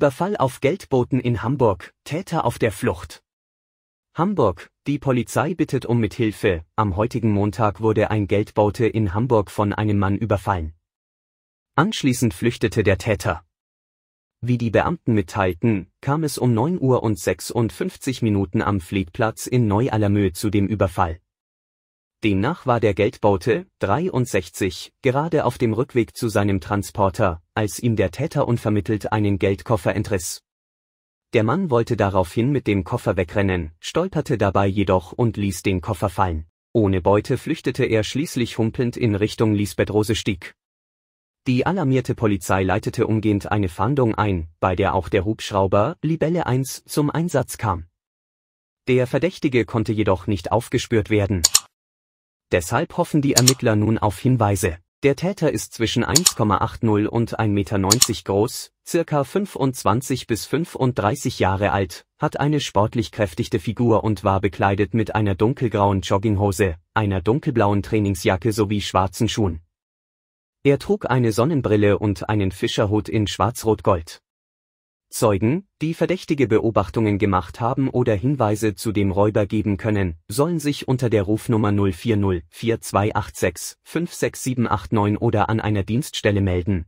Überfall auf Geldboten in Hamburg, Täter auf der Flucht. Hamburg, die Polizei bittet um Mithilfe, am heutigen Montag wurde ein Geldbote in Hamburg von einem Mann überfallen. Anschließend flüchtete der Täter. Wie die Beamten mitteilten, kam es um 9 Uhr und 56 Minuten am Fliegplatz in Neu-Alamö zu dem Überfall. Demnach war der Geldbote, 63, gerade auf dem Rückweg zu seinem Transporter, als ihm der Täter unvermittelt einen Geldkoffer entriss. Der Mann wollte daraufhin mit dem Koffer wegrennen, stolperte dabei jedoch und ließ den Koffer fallen. Ohne Beute flüchtete er schließlich humpelnd in Richtung Lisbeth Rosestieg. Die alarmierte Polizei leitete umgehend eine Fahndung ein, bei der auch der Hubschrauber Libelle 1 zum Einsatz kam. Der Verdächtige konnte jedoch nicht aufgespürt werden. Deshalb hoffen die Ermittler nun auf Hinweise. Der Täter ist zwischen 1,80 und 1,90 Meter groß, circa 25 bis 35 Jahre alt, hat eine sportlich kräftigte Figur und war bekleidet mit einer dunkelgrauen Jogginghose, einer dunkelblauen Trainingsjacke sowie schwarzen Schuhen. Er trug eine Sonnenbrille und einen Fischerhut in Schwarz-Rot-Gold. Zeugen, die verdächtige Beobachtungen gemacht haben oder Hinweise zu dem Räuber geben können, sollen sich unter der Rufnummer 040 4286 56789 oder an einer Dienststelle melden